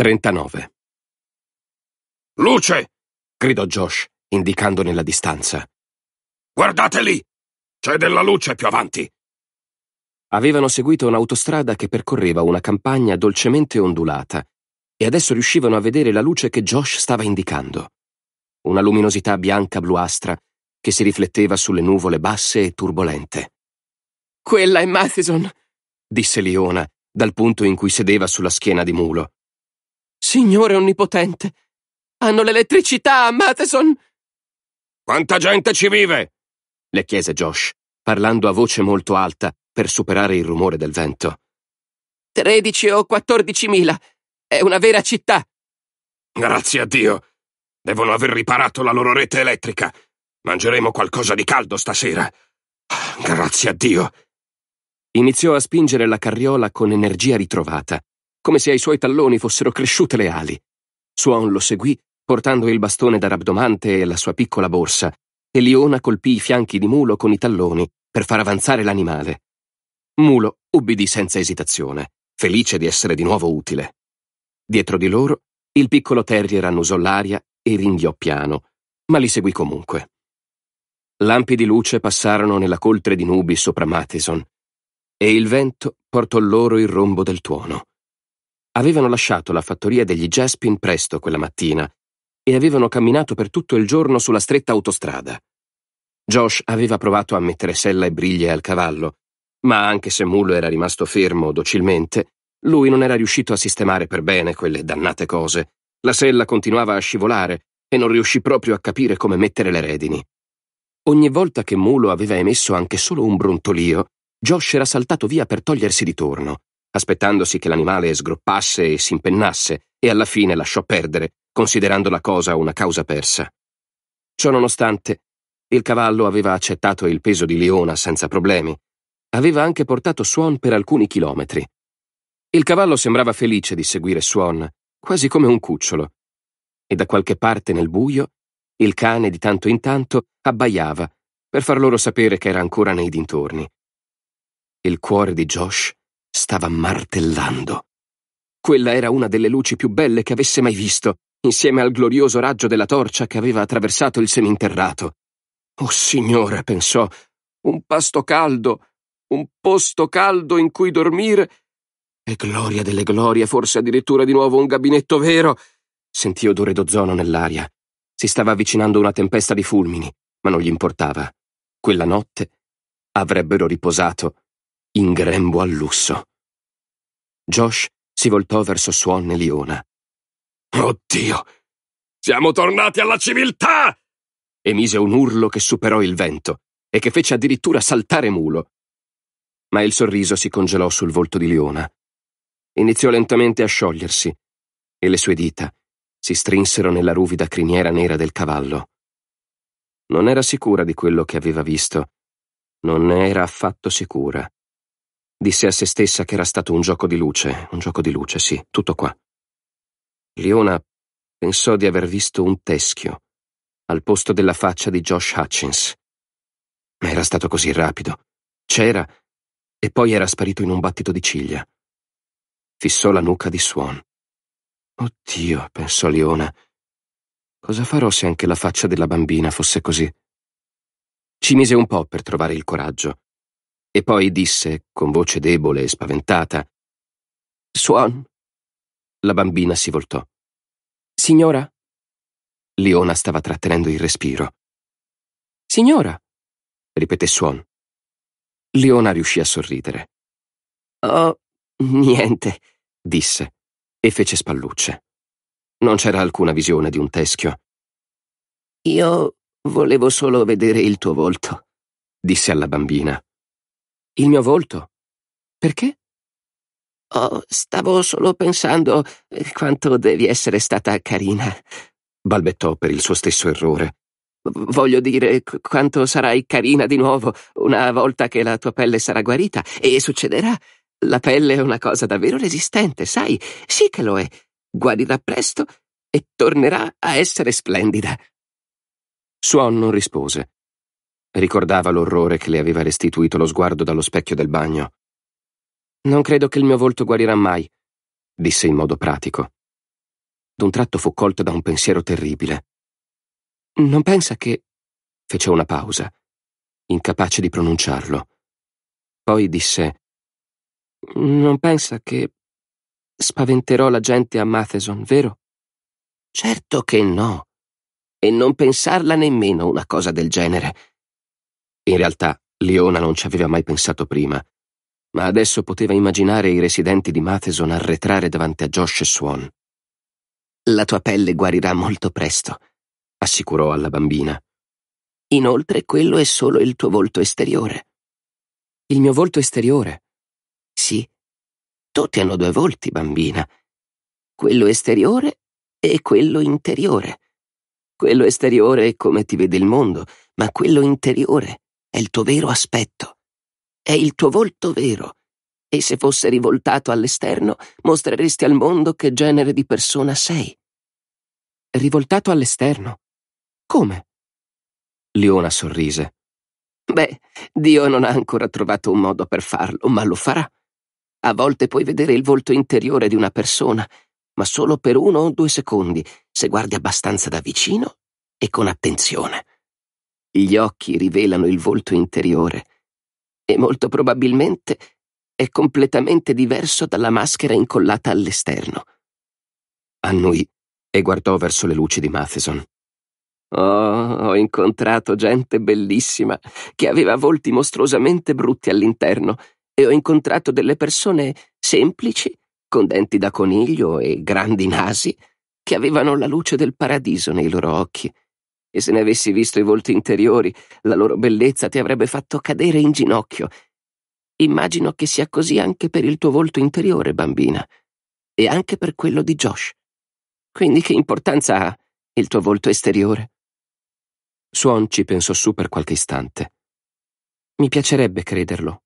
39. Luce! gridò Josh, indicando nella distanza. Guardate lì! C'è della luce più avanti! Avevano seguito un'autostrada che percorreva una campagna dolcemente ondulata e adesso riuscivano a vedere la luce che Josh stava indicando. Una luminosità bianca bluastra che si rifletteva sulle nuvole basse e turbolente. Quella è Matheson, disse Leona, dal punto in cui sedeva sulla schiena di mulo. Signore onnipotente, hanno l'elettricità a Matheson! Quanta gente ci vive? le chiese Josh, parlando a voce molto alta per superare il rumore del vento. Tredici o quattordici mila. È una vera città. Grazie a Dio. Devono aver riparato la loro rete elettrica. Mangeremo qualcosa di caldo stasera. Ah, grazie a Dio. Iniziò a spingere la carriola con energia ritrovata, come se ai suoi talloni fossero cresciute le ali. Suon lo seguì, portando il bastone da rabdomante e la sua piccola borsa, e Liona colpì i fianchi di Mulo con i talloni per far avanzare l'animale. Mulo ubbidì senza esitazione, felice di essere di nuovo utile. Dietro di loro, il piccolo terrier annusò l'aria e ringhiò piano, ma li seguì comunque. Lampi di luce passarono nella coltre di nubi sopra Matheson, e il vento portò loro il rombo del tuono. Avevano lasciato la fattoria degli Jaspin presto quella mattina e avevano camminato per tutto il giorno sulla stretta autostrada. Josh aveva provato a mettere sella e briglie al cavallo, ma anche se Mulo era rimasto fermo docilmente, lui non era riuscito a sistemare per bene quelle dannate cose. La sella continuava a scivolare e non riuscì proprio a capire come mettere le redini. Ogni volta che Mulo aveva emesso anche solo un brontolio, Josh era saltato via per togliersi di torno aspettandosi che l'animale sgroppasse e si impennasse, e alla fine lasciò perdere, considerando la cosa una causa persa. Ciononostante, il cavallo aveva accettato il peso di Leona senza problemi. Aveva anche portato Swan per alcuni chilometri. Il cavallo sembrava felice di seguire Swan, quasi come un cucciolo. E da qualche parte nel buio, il cane di tanto in tanto abbaiava per far loro sapere che era ancora nei dintorni. Il cuore di Josh Stava martellando. Quella era una delle luci più belle che avesse mai visto, insieme al glorioso raggio della torcia che aveva attraversato il seminterrato. Oh Signore, pensò, un pasto caldo, un posto caldo in cui dormire. E gloria delle glorie, forse addirittura di nuovo un gabinetto vero. Sentì odore d'ozono nell'aria. Si stava avvicinando una tempesta di fulmini, ma non gli importava. Quella notte avrebbero riposato in grembo al lusso. Josh si voltò verso Swan e Liona. Oddio! Siamo tornati alla civiltà! emise un urlo che superò il vento e che fece addirittura saltare mulo. Ma il sorriso si congelò sul volto di Liona. Iniziò lentamente a sciogliersi e le sue dita si strinsero nella ruvida criniera nera del cavallo. Non era sicura di quello che aveva visto. Non ne era affatto sicura. Disse a se stessa che era stato un gioco di luce, un gioco di luce, sì, tutto qua. Leona pensò di aver visto un teschio al posto della faccia di Josh Hutchins. Ma era stato così rapido. C'era e poi era sparito in un battito di ciglia. Fissò la nuca di Swan. Oddio, pensò Leona. Cosa farò se anche la faccia della bambina fosse così? Ci mise un po' per trovare il coraggio e poi disse, con voce debole e spaventata, Swan. La bambina si voltò. Signora? Leona stava trattenendo il respiro. Signora, ripeté Swan. Leona riuscì a sorridere. Oh, niente, disse e fece spallucce. Non c'era alcuna visione di un teschio. Io volevo solo vedere il tuo volto, disse alla bambina. Il mio volto? Perché? Oh, stavo solo pensando eh, quanto devi essere stata carina, balbettò per il suo stesso errore. Voglio dire, quanto sarai carina di nuovo una volta che la tua pelle sarà guarita. E succederà. La pelle è una cosa davvero resistente, sai? Sì che lo è. Guarirà presto e tornerà a essere splendida. Suon non rispose. Ricordava l'orrore che le aveva restituito lo sguardo dallo specchio del bagno. Non credo che il mio volto guarirà mai, disse in modo pratico. D'un tratto fu colta da un pensiero terribile. Non pensa che... fece una pausa, incapace di pronunciarlo. Poi disse... Non pensa che... spaventerò la gente a Matheson, vero? Certo che no. E non pensarla nemmeno una cosa del genere. In realtà, Leona non ci aveva mai pensato prima, ma adesso poteva immaginare i residenti di Matheson arretrare davanti a Josh e Swan. La tua pelle guarirà molto presto, assicurò alla bambina. Inoltre, quello è solo il tuo volto esteriore. Il mio volto esteriore? Sì. Tutti hanno due volti, bambina. Quello esteriore e quello interiore. Quello esteriore è come ti vede il mondo, ma quello interiore è il tuo vero aspetto. È il tuo volto vero. E se fosse rivoltato all'esterno, mostreresti al mondo che genere di persona sei. Rivoltato all'esterno? Come? Leona sorrise. Beh, Dio non ha ancora trovato un modo per farlo, ma lo farà. A volte puoi vedere il volto interiore di una persona, ma solo per uno o due secondi, se guardi abbastanza da vicino e con attenzione. Gli occhi rivelano il volto interiore e molto probabilmente è completamente diverso dalla maschera incollata all'esterno. Annui e guardò verso le luci di Matheson. Oh, ho incontrato gente bellissima che aveva volti mostruosamente brutti all'interno e ho incontrato delle persone semplici, con denti da coniglio e grandi nasi, che avevano la luce del paradiso nei loro occhi e se ne avessi visto i volti interiori, la loro bellezza ti avrebbe fatto cadere in ginocchio. Immagino che sia così anche per il tuo volto interiore, bambina, e anche per quello di Josh. Quindi che importanza ha il tuo volto esteriore? Suon ci pensò su per qualche istante. Mi piacerebbe crederlo.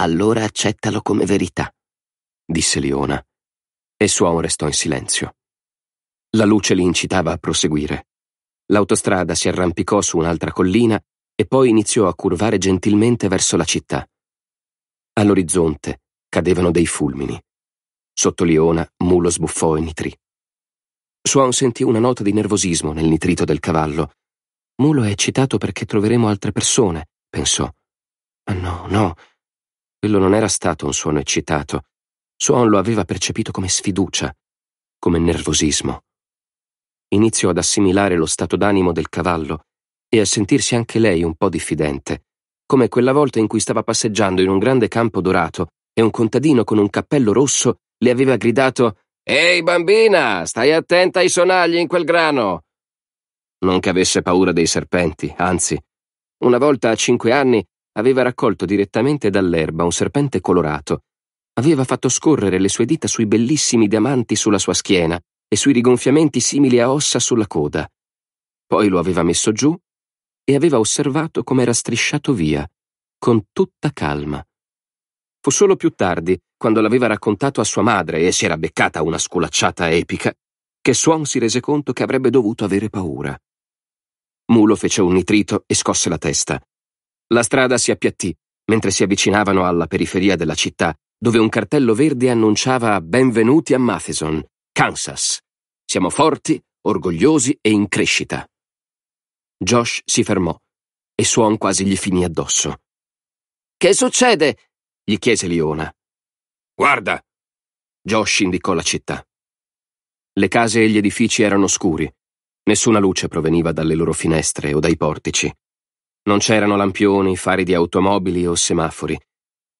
Allora accettalo come verità, disse Leona, e Suon restò in silenzio. La luce li incitava a proseguire. L'autostrada si arrampicò su un'altra collina e poi iniziò a curvare gentilmente verso la città. All'orizzonte cadevano dei fulmini. Sotto Liona Mulo sbuffò e nitrì. Swan sentì una nota di nervosismo nel nitrito del cavallo. Mulo è eccitato perché troveremo altre persone, pensò. Ma no, no. Quello non era stato un suono eccitato. Swan lo aveva percepito come sfiducia, come nervosismo iniziò ad assimilare lo stato d'animo del cavallo e a sentirsi anche lei un po' diffidente, come quella volta in cui stava passeggiando in un grande campo dorato e un contadino con un cappello rosso le aveva gridato Ehi bambina, stai attenta ai sonagli in quel grano! Non che avesse paura dei serpenti, anzi, una volta a cinque anni aveva raccolto direttamente dall'erba un serpente colorato, aveva fatto scorrere le sue dita sui bellissimi diamanti sulla sua schiena e sui rigonfiamenti simili a ossa sulla coda. Poi lo aveva messo giù e aveva osservato come era strisciato via, con tutta calma. Fu solo più tardi, quando l'aveva raccontato a sua madre e si era beccata una sculacciata epica, che Swan si rese conto che avrebbe dovuto avere paura. Mulo fece un nitrito e scosse la testa. La strada si appiattì mentre si avvicinavano alla periferia della città, dove un cartello verde annunciava Benvenuti a Matheson, Kansas. Siamo forti, orgogliosi e in crescita. Josh si fermò e Suon quasi gli finì addosso. Che succede? gli chiese Leona. Guarda! Josh indicò la città. Le case e gli edifici erano scuri. Nessuna luce proveniva dalle loro finestre o dai portici. Non c'erano lampioni, fari di automobili o semafori.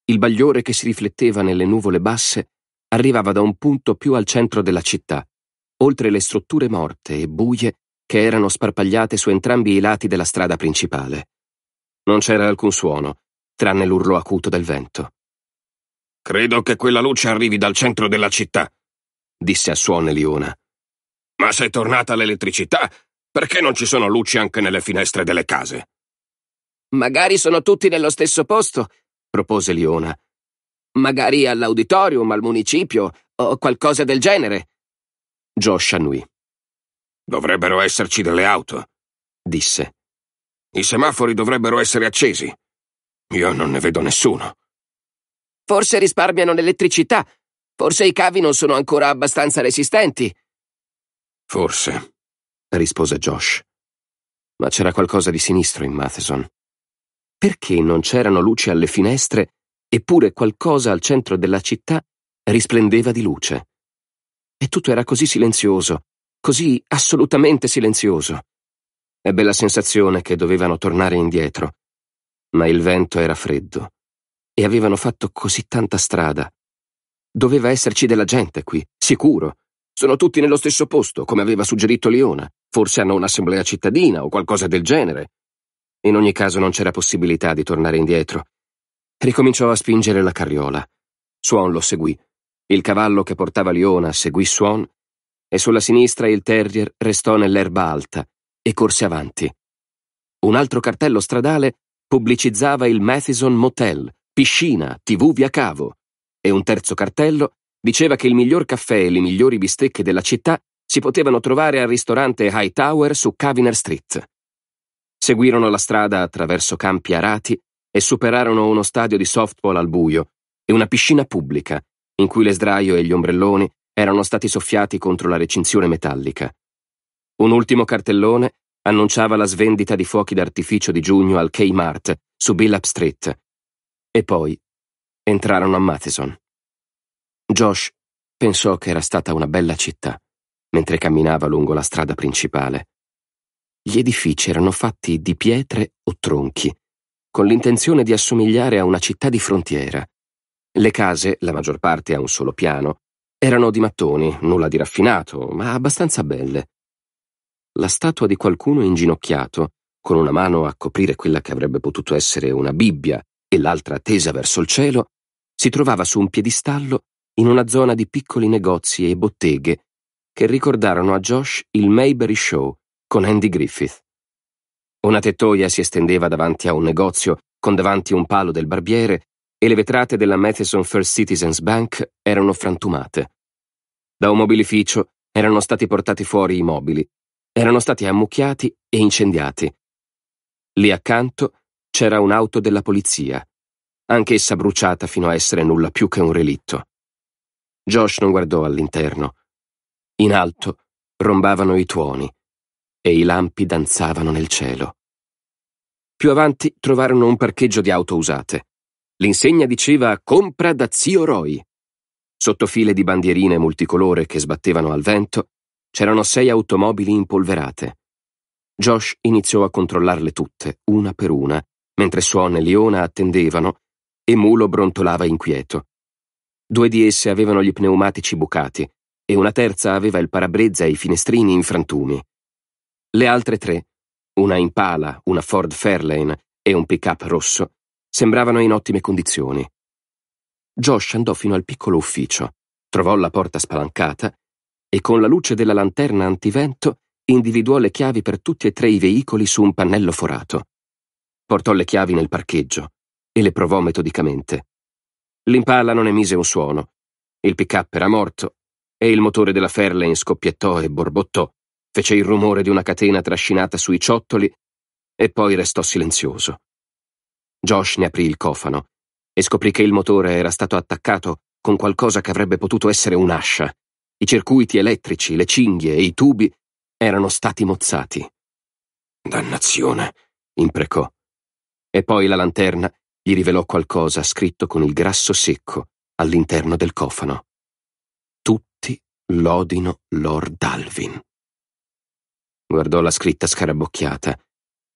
Il bagliore che si rifletteva nelle nuvole basse arrivava da un punto più al centro della città oltre le strutture morte e buie che erano sparpagliate su entrambi i lati della strada principale. Non c'era alcun suono, tranne l'urlo acuto del vento. Credo che quella luce arrivi dal centro della città, disse a suone Liona. Ma se è tornata l'elettricità, perché non ci sono luci anche nelle finestre delle case? Magari sono tutti nello stesso posto, propose Liona. Magari all'auditorium, al municipio o qualcosa del genere. Josh annui. Dovrebbero esserci delle auto, disse. I semafori dovrebbero essere accesi. Io non ne vedo nessuno. Forse risparmiano l'elettricità. Forse i cavi non sono ancora abbastanza resistenti. Forse, rispose Josh. Ma c'era qualcosa di sinistro in Matheson. Perché non c'erano luci alle finestre, eppure qualcosa al centro della città risplendeva di luce? E tutto era così silenzioso, così assolutamente silenzioso. Ebbe la sensazione che dovevano tornare indietro, ma il vento era freddo e avevano fatto così tanta strada. Doveva esserci della gente qui, sicuro. Sono tutti nello stesso posto, come aveva suggerito Leona. Forse hanno un'assemblea cittadina o qualcosa del genere. In ogni caso non c'era possibilità di tornare indietro. Ricominciò a spingere la carriola. Swan lo seguì il cavallo che portava Liona seguì Swan e sulla sinistra il terrier restò nell'erba alta e corse avanti. Un altro cartello stradale pubblicizzava il Matheson Motel, piscina, tv via cavo e un terzo cartello diceva che il miglior caffè e le migliori bistecche della città si potevano trovare al ristorante Hightower su Caviner Street. Seguirono la strada attraverso campi arati e superarono uno stadio di softball al buio e una piscina pubblica, in cui le sdraio e gli ombrelloni erano stati soffiati contro la recinzione metallica. Un ultimo cartellone annunciava la svendita di fuochi d'artificio di giugno al Kmart su Billup Street. E poi entrarono a Matheson. Josh pensò che era stata una bella città mentre camminava lungo la strada principale. Gli edifici erano fatti di pietre o tronchi, con l'intenzione di assomigliare a una città di frontiera. Le case, la maggior parte a un solo piano, erano di mattoni, nulla di raffinato, ma abbastanza belle. La statua di qualcuno inginocchiato, con una mano a coprire quella che avrebbe potuto essere una Bibbia e l'altra tesa verso il cielo, si trovava su un piedistallo in una zona di piccoli negozi e botteghe che ricordarono a Josh il Mayberry Show con Andy Griffith. Una tettoia si estendeva davanti a un negozio con davanti un palo del barbiere e le vetrate della Matheson First Citizens Bank erano frantumate. Da un mobilificio erano stati portati fuori i mobili, erano stati ammucchiati e incendiati. Lì accanto c'era un'auto della polizia, anch'essa bruciata fino a essere nulla più che un relitto. Josh non guardò all'interno. In alto rombavano i tuoni e i lampi danzavano nel cielo. Più avanti trovarono un parcheggio di auto usate. L'insegna diceva Compra da zio Roy. Sotto file di bandierine multicolore che sbattevano al vento c'erano sei automobili impolverate. Josh iniziò a controllarle tutte, una per una, mentre Swan e Leona attendevano e Mulo brontolava inquieto. Due di esse avevano gli pneumatici bucati e una terza aveva il parabrezza e i finestrini in frantumi. Le altre tre, una Impala, una Ford Fairlane e un pick-up rosso, Sembravano in ottime condizioni. Josh andò fino al piccolo ufficio, trovò la porta spalancata e con la luce della lanterna antivento individuò le chiavi per tutti e tre i veicoli su un pannello forato. Portò le chiavi nel parcheggio e le provò metodicamente. L'impalla non emise un suono. Il pick-up era morto e il motore della Fairlane scoppiettò e borbottò, fece il rumore di una catena trascinata sui ciottoli e poi restò silenzioso. Josh ne aprì il cofano e scoprì che il motore era stato attaccato con qualcosa che avrebbe potuto essere un'ascia. I circuiti elettrici, le cinghie e i tubi erano stati mozzati. Dannazione, imprecò. E poi la lanterna gli rivelò qualcosa scritto con il grasso secco all'interno del cofano. Tutti lodino Lord Alvin. Guardò la scritta scarabocchiata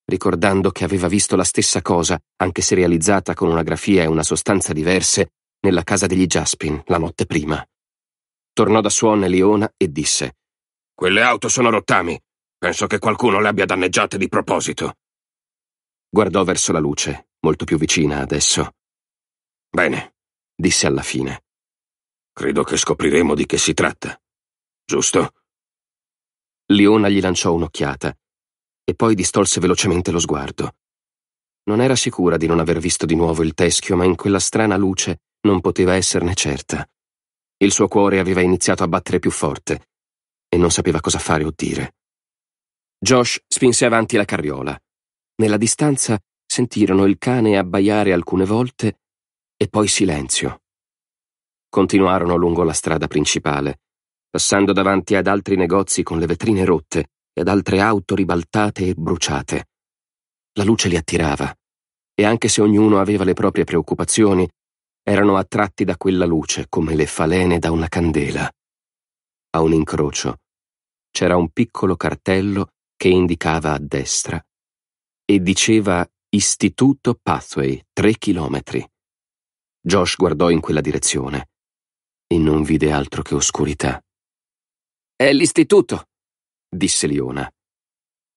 ricordando che aveva visto la stessa cosa, anche se realizzata con una grafia e una sostanza diverse, nella casa degli Jaspin la notte prima. Tornò da Swan e Leona e disse Quelle auto sono rottami. Penso che qualcuno le abbia danneggiate di proposito. Guardò verso la luce, molto più vicina adesso. Bene, disse alla fine. Credo che scopriremo di che si tratta. Giusto? Leona gli lanciò un'occhiata e poi distolse velocemente lo sguardo. Non era sicura di non aver visto di nuovo il teschio, ma in quella strana luce non poteva esserne certa. Il suo cuore aveva iniziato a battere più forte e non sapeva cosa fare o dire. Josh spinse avanti la carriola. Nella distanza sentirono il cane abbaiare alcune volte e poi silenzio. Continuarono lungo la strada principale, passando davanti ad altri negozi con le vetrine rotte ed altre auto ribaltate e bruciate. La luce li attirava, e anche se ognuno aveva le proprie preoccupazioni, erano attratti da quella luce come le falene da una candela. A un incrocio c'era un piccolo cartello che indicava a destra e diceva Istituto Pathway, tre chilometri. Josh guardò in quella direzione e non vide altro che oscurità. È l'istituto, disse Liona.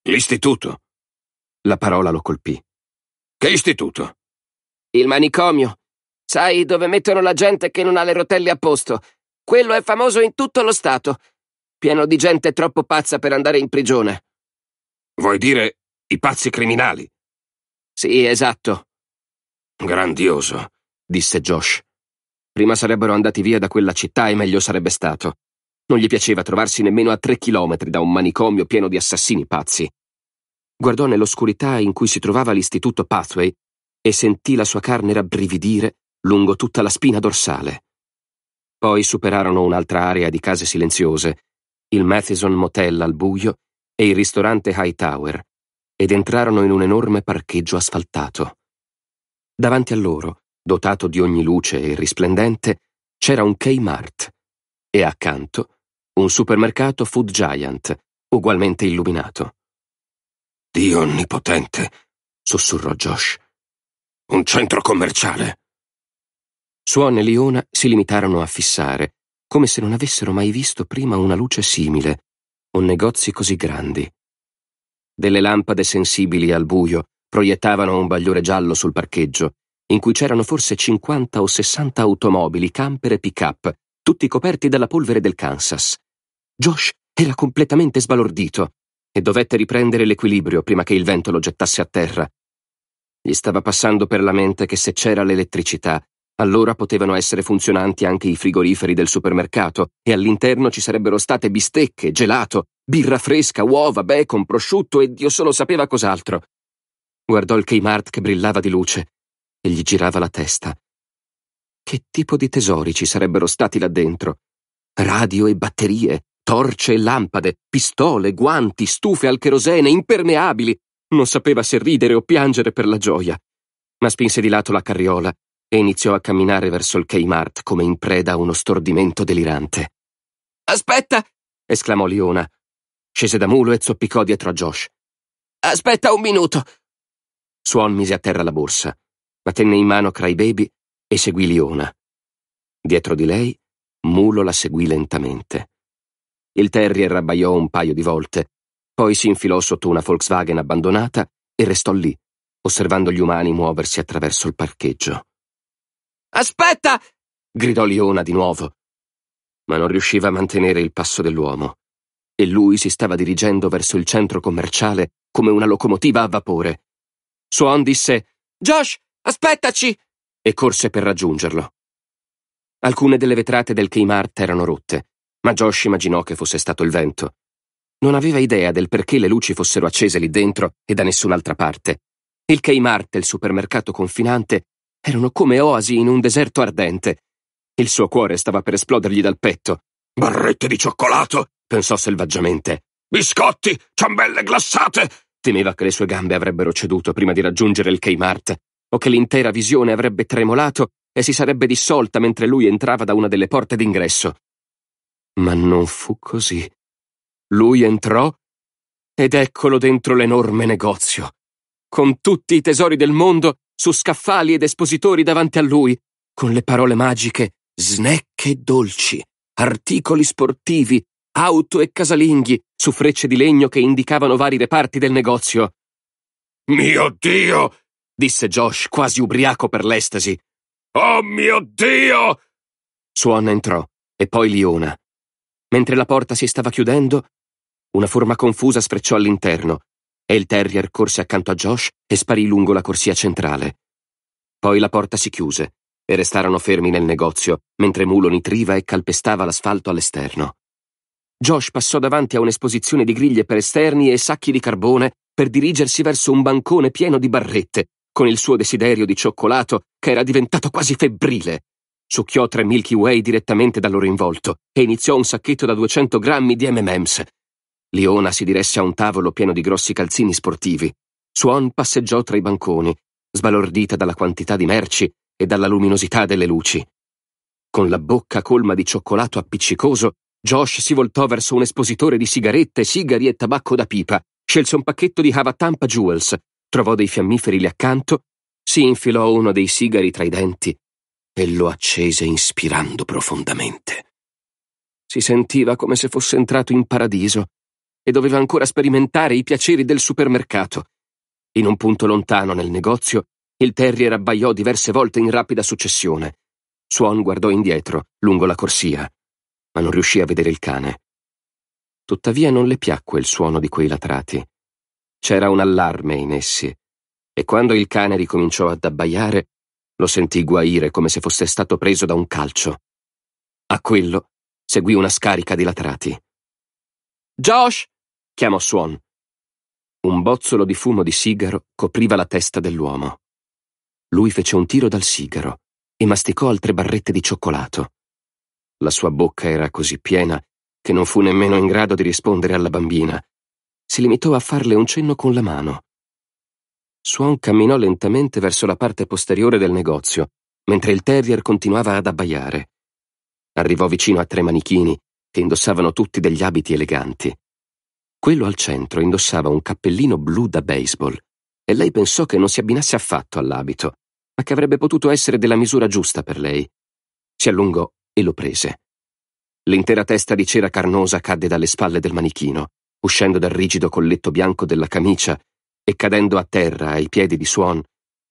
L'istituto? La parola lo colpì. Che istituto? Il manicomio. Sai dove mettono la gente che non ha le rotelle a posto? Quello è famoso in tutto lo Stato. Pieno di gente troppo pazza per andare in prigione. Vuoi dire i pazzi criminali? Sì, esatto. Grandioso, disse Josh. Prima sarebbero andati via da quella città e meglio sarebbe stato. Non gli piaceva trovarsi nemmeno a tre chilometri da un manicomio pieno di assassini pazzi. Guardò nell'oscurità in cui si trovava l'istituto Pathway e sentì la sua carne rabbrividire lungo tutta la spina dorsale. Poi superarono un'altra area di case silenziose, il Matheson Motel al buio e il ristorante Hightower, ed entrarono in un enorme parcheggio asfaltato. Davanti a loro, dotato di ogni luce e risplendente, c'era un Kmart e accanto un supermercato Food Giant, ugualmente illuminato. Dio onnipotente, sussurrò Josh. Un centro commerciale. Suon e Leona si limitarono a fissare, come se non avessero mai visto prima una luce simile o negozi così grandi. Delle lampade sensibili al buio proiettavano un bagliore giallo sul parcheggio, in cui c'erano forse 50 o 60 automobili, camper e pick-up, tutti coperti dalla polvere del Kansas. Josh era completamente sbalordito e dovette riprendere l'equilibrio prima che il vento lo gettasse a terra. Gli stava passando per la mente che se c'era l'elettricità, allora potevano essere funzionanti anche i frigoriferi del supermercato e all'interno ci sarebbero state bistecche, gelato, birra fresca, uova, bacon, prosciutto e Dio solo sapeva cos'altro. Guardò il Kmart che brillava di luce e gli girava la testa. Che tipo di tesori ci sarebbero stati là dentro? Radio e batterie, Torce e lampade, pistole, guanti, stufe al cherosene, impermeabili. Non sapeva se ridere o piangere per la gioia. Ma spinse di lato la carriola e iniziò a camminare verso il Kmart come in preda a uno stordimento delirante. Aspetta! esclamò Liona. Scese da mulo e zoppicò dietro a Josh. Aspetta un minuto! Swan mise a terra la borsa, la tenne in mano Cry Baby e seguì Liona. Dietro di lei, Mulo la seguì lentamente. Il terrier abbaiò un paio di volte, poi si infilò sotto una Volkswagen abbandonata e restò lì, osservando gli umani muoversi attraverso il parcheggio. Aspetta! gridò Liona di nuovo. Ma non riusciva a mantenere il passo dell'uomo. E lui si stava dirigendo verso il centro commerciale come una locomotiva a vapore. Swan disse Josh, aspettaci! e corse per raggiungerlo. Alcune delle vetrate del Kmart erano rotte ma Josh immaginò che fosse stato il vento. Non aveva idea del perché le luci fossero accese lì dentro e da nessun'altra parte. Il Kmart e il supermercato confinante erano come oasi in un deserto ardente. Il suo cuore stava per esplodergli dal petto. Barrette di cioccolato, pensò selvaggiamente. Biscotti, ciambelle glassate. Temeva che le sue gambe avrebbero ceduto prima di raggiungere il Kmart, o che l'intera visione avrebbe tremolato e si sarebbe dissolta mentre lui entrava da una delle porte d'ingresso. Ma non fu così. Lui entrò ed eccolo dentro l'enorme negozio, con tutti i tesori del mondo su scaffali ed espositori davanti a lui, con le parole magiche snecche e dolci, articoli sportivi, auto e casalinghi su frecce di legno che indicavano vari reparti del negozio. Mio Dio! disse Josh, quasi ubriaco per l'estasi. Oh mio Dio! Suon entrò, e poi Liona, Mentre la porta si stava chiudendo, una forma confusa sprecciò all'interno e il terrier corse accanto a Josh e sparì lungo la corsia centrale. Poi la porta si chiuse e restarono fermi nel negozio mentre Mulo nitriva e calpestava l'asfalto all'esterno. Josh passò davanti a un'esposizione di griglie per esterni e sacchi di carbone per dirigersi verso un bancone pieno di barrette, con il suo desiderio di cioccolato che era diventato quasi febbrile. Succhiò tre Milky Way direttamente dal loro involto e iniziò un sacchetto da 200 grammi di M&M's. Leona si diresse a un tavolo pieno di grossi calzini sportivi. Swan passeggiò tra i banconi, sbalordita dalla quantità di merci e dalla luminosità delle luci. Con la bocca colma di cioccolato appiccicoso, Josh si voltò verso un espositore di sigarette, sigari e tabacco da pipa, scelse un pacchetto di Havatampa Jewels, trovò dei fiammiferi lì accanto, si infilò uno dei sigari tra i denti e lo accese inspirando profondamente. Si sentiva come se fosse entrato in paradiso e doveva ancora sperimentare i piaceri del supermercato. In un punto lontano nel negozio, il terrier abbaiò diverse volte in rapida successione. Swan guardò indietro, lungo la corsia, ma non riuscì a vedere il cane. Tuttavia non le piacque il suono di quei latrati. C'era un allarme in essi, e quando il cane ricominciò ad abbaiare, lo sentì guaire come se fosse stato preso da un calcio. A quello seguì una scarica di latrati. Josh! chiamò Swan. Un bozzolo di fumo di sigaro copriva la testa dell'uomo. Lui fece un tiro dal sigaro e masticò altre barrette di cioccolato. La sua bocca era così piena che non fu nemmeno in grado di rispondere alla bambina. Si limitò a farle un cenno con la mano Swan camminò lentamente verso la parte posteriore del negozio, mentre il terrier continuava ad abbaiare. Arrivò vicino a tre manichini, che indossavano tutti degli abiti eleganti. Quello al centro indossava un cappellino blu da baseball, e lei pensò che non si abbinasse affatto all'abito, ma che avrebbe potuto essere della misura giusta per lei. Si allungò e lo prese. L'intera testa di cera carnosa cadde dalle spalle del manichino, uscendo dal rigido colletto bianco della camicia e cadendo a terra ai piedi di Swan,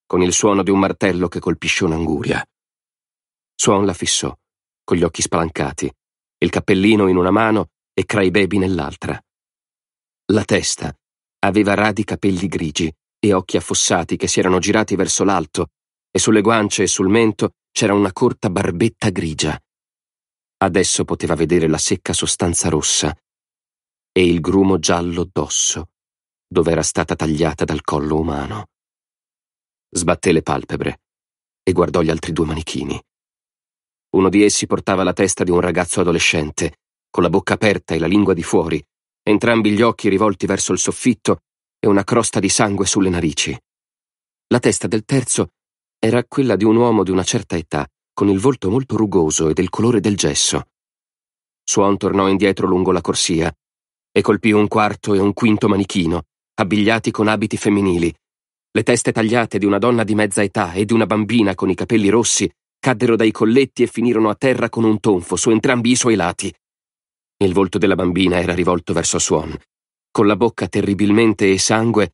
con il suono di un martello che colpisce un'anguria. Swan la fissò, con gli occhi spalancati, il cappellino in una mano e Cry Baby nell'altra. La testa aveva radi capelli grigi e occhi affossati che si erano girati verso l'alto, e sulle guance e sul mento c'era una corta barbetta grigia. Adesso poteva vedere la secca sostanza rossa e il grumo giallo d'osso dove era stata tagliata dal collo umano. Sbatté le palpebre e guardò gli altri due manichini. Uno di essi portava la testa di un ragazzo adolescente, con la bocca aperta e la lingua di fuori, entrambi gli occhi rivolti verso il soffitto e una crosta di sangue sulle narici. La testa del terzo era quella di un uomo di una certa età, con il volto molto rugoso e del colore del gesso. Swan tornò indietro lungo la corsia e colpì un quarto e un quinto manichino, abbigliati con abiti femminili. Le teste tagliate di una donna di mezza età e di una bambina con i capelli rossi caddero dai colletti e finirono a terra con un tonfo su entrambi i suoi lati. Il volto della bambina era rivolto verso Swan, con la bocca terribilmente e sangue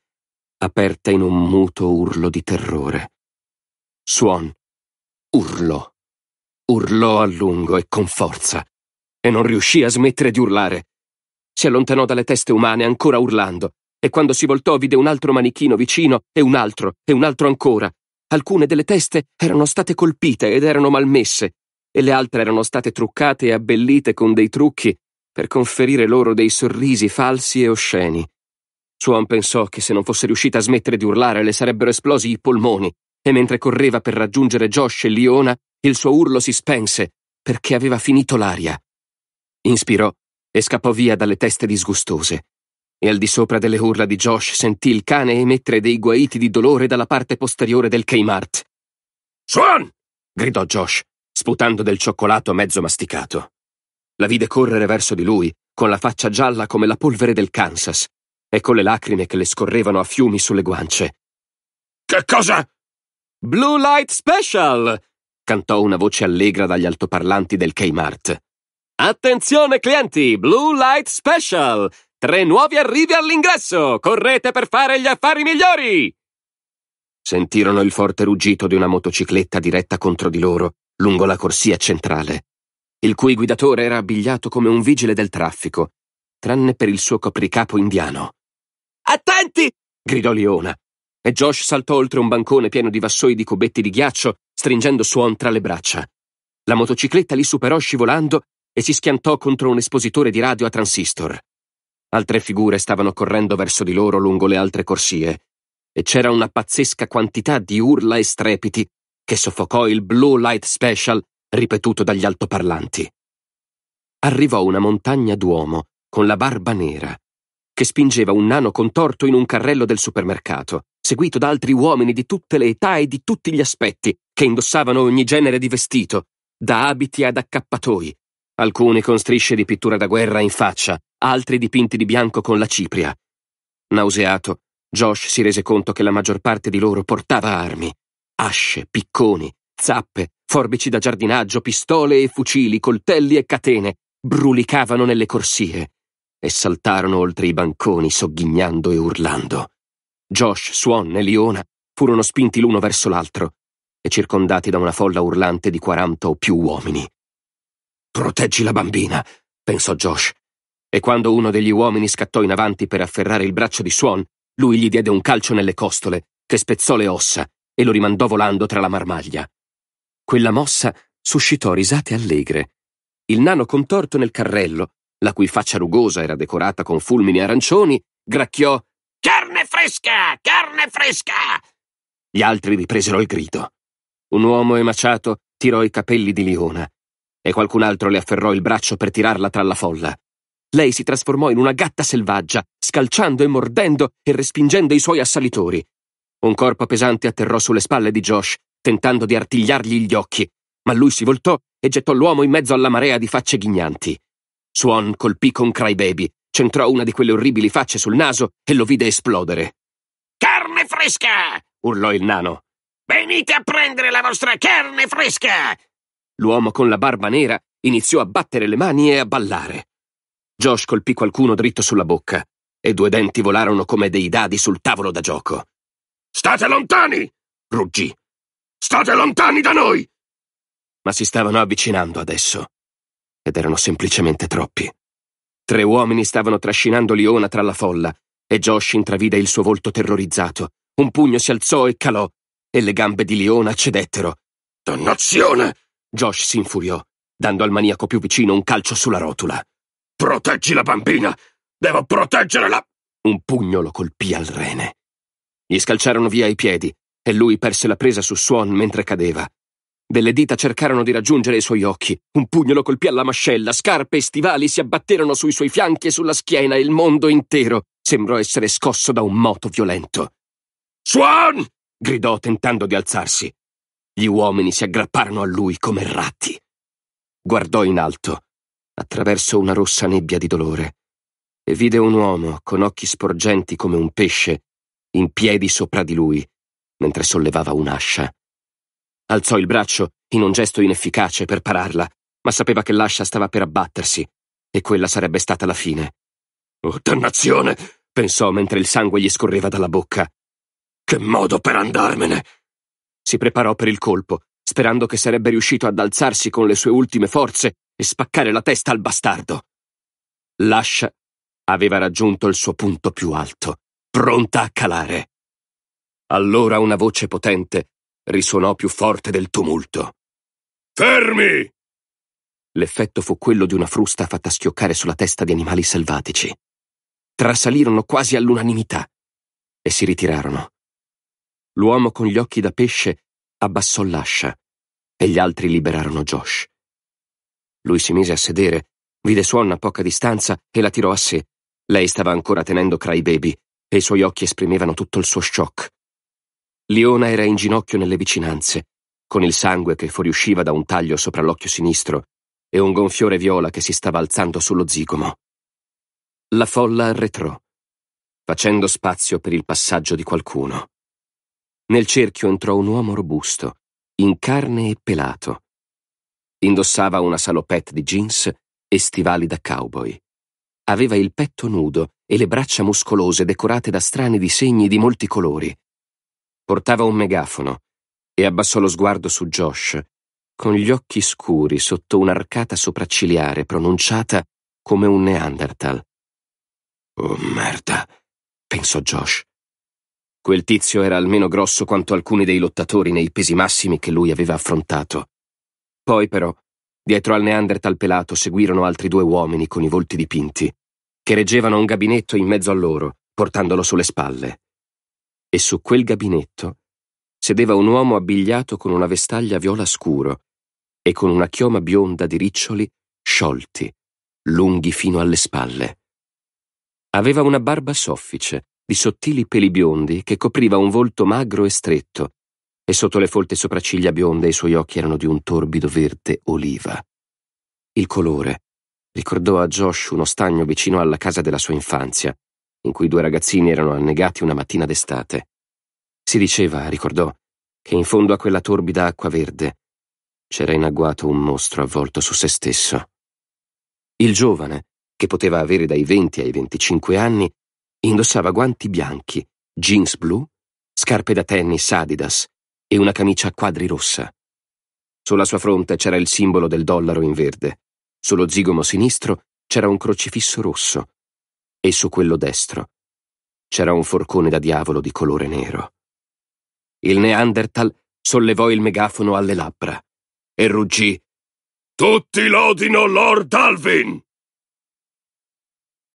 aperta in un muto urlo di terrore. Swan urlò. Urlò a lungo e con forza, e non riuscì a smettere di urlare. Si allontanò dalle teste umane ancora urlando, e quando si voltò vide un altro manichino vicino e un altro e un altro ancora. Alcune delle teste erano state colpite ed erano malmesse, e le altre erano state truccate e abbellite con dei trucchi per conferire loro dei sorrisi falsi e osceni. Swan pensò che se non fosse riuscita a smettere di urlare le sarebbero esplosi i polmoni, e mentre correva per raggiungere Josh e Liona, il suo urlo si spense perché aveva finito l'aria. Inspirò e scappò via dalle teste disgustose e al di sopra delle urla di Josh sentì il cane emettere dei guaiti di dolore dalla parte posteriore del Kmart. Swan! gridò Josh, sputando del cioccolato mezzo masticato. La vide correre verso di lui, con la faccia gialla come la polvere del Kansas e con le lacrime che le scorrevano a fiumi sulle guance. Che cosa? Blue Light Special! cantò una voce allegra dagli altoparlanti del Kmart. Attenzione clienti, Blue Light Special! Tre nuovi arrivi all'ingresso! Correte per fare gli affari migliori! Sentirono il forte ruggito di una motocicletta diretta contro di loro, lungo la corsia centrale, il cui guidatore era abbigliato come un vigile del traffico, tranne per il suo copricapo indiano. Attenti! gridò Leona, e Josh saltò oltre un bancone pieno di vassoi di cubetti di ghiaccio, stringendo Swan tra le braccia. La motocicletta li superò scivolando e si schiantò contro un espositore di radio a transistor. Altre figure stavano correndo verso di loro lungo le altre corsie, e c'era una pazzesca quantità di urla e strepiti che soffocò il Blue Light Special ripetuto dagli altoparlanti. Arrivò una montagna d'uomo con la barba nera, che spingeva un nano contorto in un carrello del supermercato, seguito da altri uomini di tutte le età e di tutti gli aspetti, che indossavano ogni genere di vestito, da abiti ad accappatoi, alcuni con strisce di pittura da guerra in faccia, altri dipinti di bianco con la cipria. Nauseato, Josh si rese conto che la maggior parte di loro portava armi, asce, picconi, zappe, forbici da giardinaggio, pistole e fucili, coltelli e catene, brulicavano nelle corsie e saltarono oltre i banconi sogghignando e urlando. Josh, Swan e Liona furono spinti l'uno verso l'altro e circondati da una folla urlante di quaranta o più uomini. Proteggi la bambina, pensò Josh. E quando uno degli uomini scattò in avanti per afferrare il braccio di Swan, lui gli diede un calcio nelle costole, che spezzò le ossa e lo rimandò volando tra la marmaglia. Quella mossa suscitò risate allegre. Il nano contorto nel carrello, la cui faccia rugosa era decorata con fulmini arancioni, gracchiò Carne fresca! Carne fresca! Gli altri ripresero il grido. Un uomo emaciato tirò i capelli di Liona e qualcun altro le afferrò il braccio per tirarla tra la folla. Lei si trasformò in una gatta selvaggia, scalciando e mordendo e respingendo i suoi assalitori. Un corpo pesante atterrò sulle spalle di Josh, tentando di artigliargli gli occhi, ma lui si voltò e gettò l'uomo in mezzo alla marea di facce ghignanti. Swan colpì con Crybaby, centrò una di quelle orribili facce sul naso e lo vide esplodere. Carne fresca! urlò il nano. Venite a prendere la vostra carne fresca! L'uomo con la barba nera iniziò a battere le mani e a ballare. Josh colpì qualcuno dritto sulla bocca e due denti volarono come dei dadi sul tavolo da gioco. State lontani! ruggì. State lontani da noi! Ma si stavano avvicinando adesso. Ed erano semplicemente troppi. Tre uomini stavano trascinando Liona tra la folla e Josh intravide il suo volto terrorizzato. Un pugno si alzò e calò e le gambe di Liona cedettero. Dannazione! Josh si infuriò, dando al maniaco più vicino un calcio sulla rotola. Proteggi la bambina! Devo proteggerla! Un pugno lo colpì al rene. Gli scalciarono via i piedi e lui perse la presa su Swan mentre cadeva. Delle dita cercarono di raggiungere i suoi occhi. Un pugno lo colpì alla mascella, scarpe e stivali si abbatterono sui suoi fianchi e sulla schiena e il mondo intero sembrò essere scosso da un moto violento. Swan! gridò tentando di alzarsi. Gli uomini si aggrapparono a lui come ratti. Guardò in alto, attraverso una rossa nebbia di dolore, e vide un uomo con occhi sporgenti come un pesce, in piedi sopra di lui, mentre sollevava un'ascia. Alzò il braccio in un gesto inefficace per pararla, ma sapeva che l'ascia stava per abbattersi, e quella sarebbe stata la fine. Oh, dannazione! pensò mentre il sangue gli scorreva dalla bocca. Che modo per andarmene! Si preparò per il colpo, sperando che sarebbe riuscito ad alzarsi con le sue ultime forze e spaccare la testa al bastardo. L'ascia aveva raggiunto il suo punto più alto, pronta a calare. Allora una voce potente risuonò più forte del tumulto. Fermi! L'effetto fu quello di una frusta fatta schioccare sulla testa di animali selvatici. Trasalirono quasi all'unanimità e si ritirarono, L'uomo con gli occhi da pesce abbassò l'ascia e gli altri liberarono Josh. Lui si mise a sedere, vide Swan a poca distanza e la tirò a sé. Lei stava ancora tenendo Cry Baby e i suoi occhi esprimevano tutto il suo shock. Leona era in ginocchio nelle vicinanze, con il sangue che fuoriusciva da un taglio sopra l'occhio sinistro e un gonfiore viola che si stava alzando sullo zigomo. La folla arretrò, facendo spazio per il passaggio di qualcuno. Nel cerchio entrò un uomo robusto, in carne e pelato. Indossava una salopette di jeans e stivali da cowboy. Aveva il petto nudo e le braccia muscolose decorate da strani disegni di molti colori. Portava un megafono e abbassò lo sguardo su Josh, con gli occhi scuri sotto un'arcata sopraccigliare pronunciata come un Neanderthal. Oh merda, pensò Josh. Quel tizio era almeno grosso quanto alcuni dei lottatori nei pesi massimi che lui aveva affrontato. Poi però, dietro al Neanderthal pelato seguirono altri due uomini con i volti dipinti, che reggevano un gabinetto in mezzo a loro, portandolo sulle spalle. E su quel gabinetto sedeva un uomo abbigliato con una vestaglia viola scuro e con una chioma bionda di riccioli sciolti, lunghi fino alle spalle. Aveva una barba soffice, di sottili peli biondi che copriva un volto magro e stretto, e sotto le folte sopracciglia bionde i suoi occhi erano di un torbido verde oliva. Il colore ricordò a Josh uno stagno vicino alla casa della sua infanzia, in cui due ragazzini erano annegati una mattina d'estate. Si diceva, ricordò, che in fondo a quella torbida acqua verde c'era in agguato un mostro avvolto su se stesso. Il giovane, che poteva avere dai 20 ai 25 anni, Indossava guanti bianchi, jeans blu, scarpe da tennis Adidas e una camicia a quadri rossa. Sulla sua fronte c'era il simbolo del dollaro in verde, sullo zigomo sinistro c'era un crocifisso rosso e su quello destro c'era un forcone da diavolo di colore nero. Il Neanderthal sollevò il megafono alle labbra e ruggì Tutti lodino Lord Alvin!